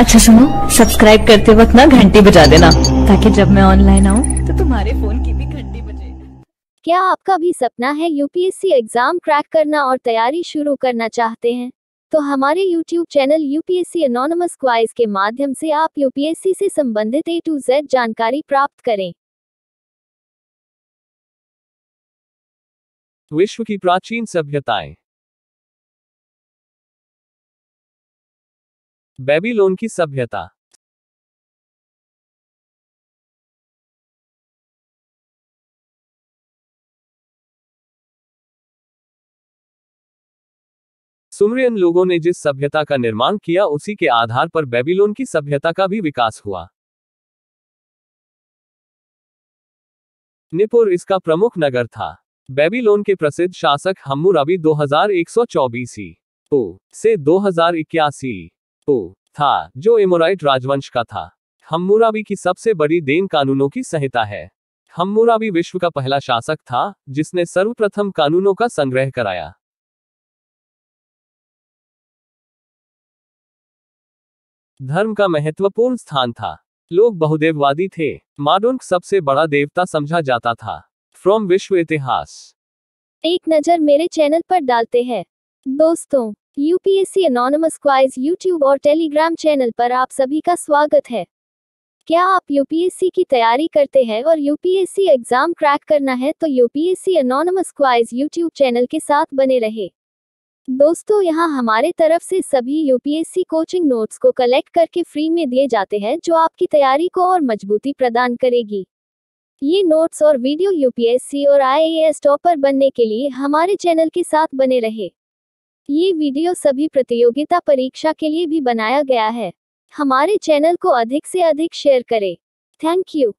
अच्छा सुनो सब्सक्राइब करते वक्त ना घंटी बजा देना ताकि जब मैं ऑनलाइन आऊँ तो तुम्हारे फोन की भी घंटी बजे क्या आपका भी सपना है यूपीएससी एग्जाम क्रैक करना और तैयारी शुरू करना चाहते हैं तो हमारे YouTube channel UPSC anonymous quiz के माध्यम से आप यूपीएससी से संबंधित ए टू जेड जानकारी प्राप्त करें विश्व की प्राचीन सभ्यताएं बेबीलोन की सभ्यता सुमरियन लोगों ने जिस सभ्यता का निर्माण किया उसी के आधार पर बेबीलोन की सभ्यता का भी विकास हुआ निपुर इसका प्रमुख नगर था बेबीलोन के प्रसिद्ध शासक हम्मुरबी सौ चौबीस से दो हजार इक्यासी ओ था जो एमोराइट राजवंश का था हम्मुराबी की सबसे बड़ी देन कानूनों की संहिता है हम्मुराबी विश्व का पहला शासक था जिसने सर्वप्रथम कानूनों का संग्रह कराया धर्म का महत्वपूर्ण स्थान था लोग बहुदेववादी थे माडोंक सबसे बड़ा देवता समझा जाता था फ्रॉम विश्व इतिहास एक नजर मेरे चैनल पर डालते हैं दोस्तों यूपीएससी अनोनमस क्वाइज यूट्यूब और टेलीग्राम चैनल पर आप सभी का स्वागत है क्या आप यूपीएससी की तैयारी करते हैं और यूपीएससी एग्जाम क्रैक करना है तो UPSC anonymous quiz YouTube channel के साथ बने रहे दोस्तों यहाँ हमारे तरफ से सभी यूपीएससी कोचिंग नोट्स को कलेक्ट करके फ्री में दिए जाते हैं जो आपकी तैयारी को और मजबूती प्रदान करेगी ये नोट्स और वीडियो यूपीएससी और आईएएस टॉपर बनने के लिए हमारे चैनल के साथ बने रहे ये वीडियो सभी प्रतियोगिता परीक्षा के लिए भी बनाया गया है हमारे चैनल को अधिक से अधिक शेयर करें थैंक यू